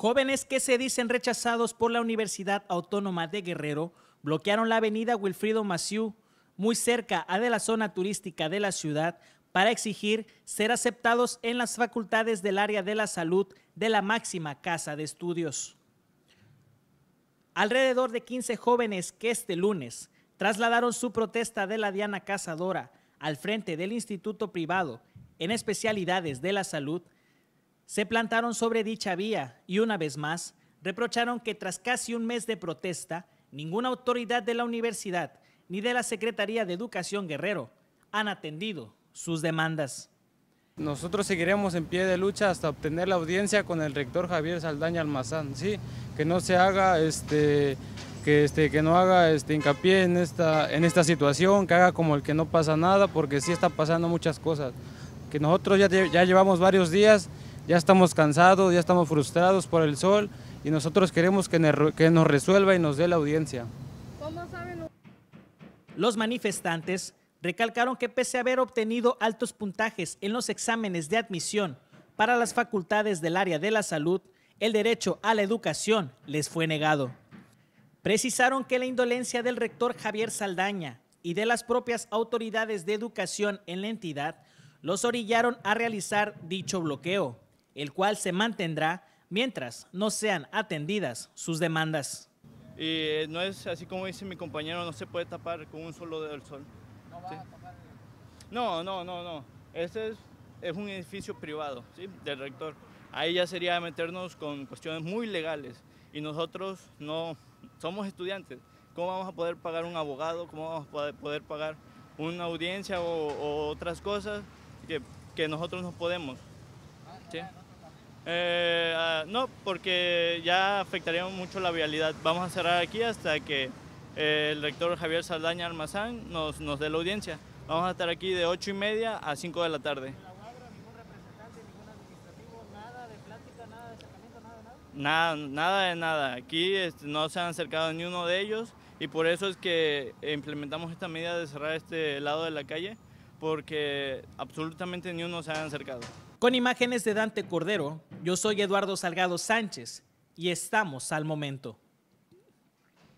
Jóvenes que se dicen rechazados por la Universidad Autónoma de Guerrero bloquearon la avenida Wilfrido Maciú, muy cerca de la zona turística de la ciudad, para exigir ser aceptados en las facultades del área de la salud de la máxima casa de estudios. Alrededor de 15 jóvenes que este lunes trasladaron su protesta de la Diana Cazadora al frente del Instituto Privado en especialidades de la salud se plantaron sobre dicha vía y una vez más reprocharon que tras casi un mes de protesta, ninguna autoridad de la universidad ni de la Secretaría de Educación Guerrero han atendido sus demandas. Nosotros seguiremos en pie de lucha hasta obtener la audiencia con el rector Javier Saldaña Almazán, sí, que no se haga este que, este, que no haga este hincapié en esta en esta situación, que haga como el que no pasa nada, porque sí está pasando muchas cosas. Que nosotros ya, ya llevamos varios días ya estamos cansados, ya estamos frustrados por el sol y nosotros queremos que, nos resuelva y nos dé la audiencia. Los manifestantes recalcaron que pese a haber obtenido altos puntajes en los exámenes de admisión para las facultades del área de la salud, el derecho a la educación les fue negado. Precisaron que la indolencia del rector Javier Saldaña y de las propias autoridades de educación en la entidad los orillaron a realizar dicho bloqueo el cual se mantendrá mientras no sean atendidas sus demandas. Y eh, no es así como dice mi compañero, no se puede tapar con un solo dedo el sol. No, va no, no, no, no. Este es, es un edificio privado ¿sí? del rector. Ahí ya sería meternos con cuestiones muy legales y nosotros no somos estudiantes. ¿Cómo vamos a poder pagar un abogado? ¿Cómo vamos a poder pagar una audiencia o, o otras cosas que, que, nosotros no podemos? Ah, ¿sí? Eh, ah, no, porque ya afectaría mucho la vialidad. Vamos a cerrar aquí hasta que eh, el rector Javier Saldaña Almazán nos, dé la audiencia. Vamos a estar aquí de 8 y media a 5 de la tarde. Nada, nada de nada. Aquí este, no se han acercado ni uno de ellos y por eso es que implementamos esta medida de cerrar este lado de la calle porque absolutamente ni uno se ha acercado. Con imágenes de Dante Cordero, yo soy Eduardo Salgado Sánchez y estamos al momento.